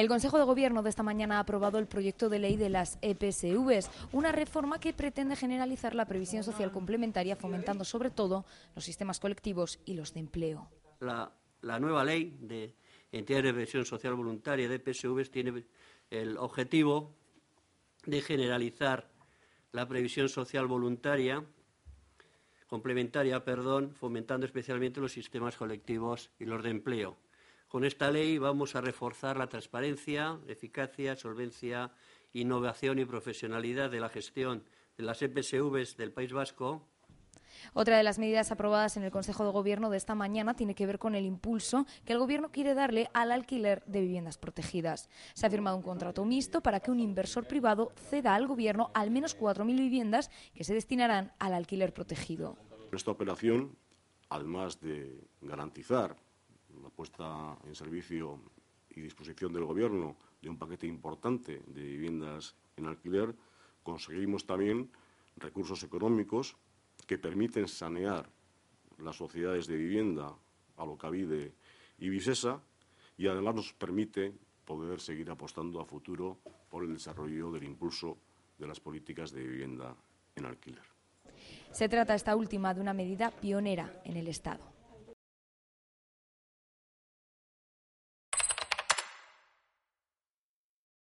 El Consejo de Gobierno de esta mañana ha aprobado el proyecto de ley de las EPSVs, una reforma que pretende generalizar la previsión social complementaria, fomentando sobre todo los sistemas colectivos y los de empleo. La, nueva ley de entidades de previsión social voluntaria de EPSVs tiene el objetivo de generalizar la previsión social voluntaria complementaria, perdón, fomentando especialmente los sistemas colectivos y los de empleo. Con esta ley vamos a reforzar la transparencia, eficacia, solvencia, innovación y profesionalidad de la gestión de las EPSVs del País Vasco otra de las medidas aprobadas en el Consejo de Gobierno de esta mañana tiene que ver con el impulso que el Gobierno quiere darle al alquiler de viviendas protegidas. Se ha firmado un contrato mixto para que un inversor privado ceda al Gobierno al menos 4.000 viviendas que se destinarán al alquiler protegido. Esta operación, además de garantizar la puesta en servicio y disposición del Gobierno de un paquete importante de viviendas en alquiler, conseguimos también recursos económicos que permiten sanear las sociedades de vivienda a Alocavide y Visesa y además nos permite poder seguir apostando a futuro por el desarrollo del impulso de las políticas de vivienda en alquiler. Se trata esta última de una medida pionera en el Estado.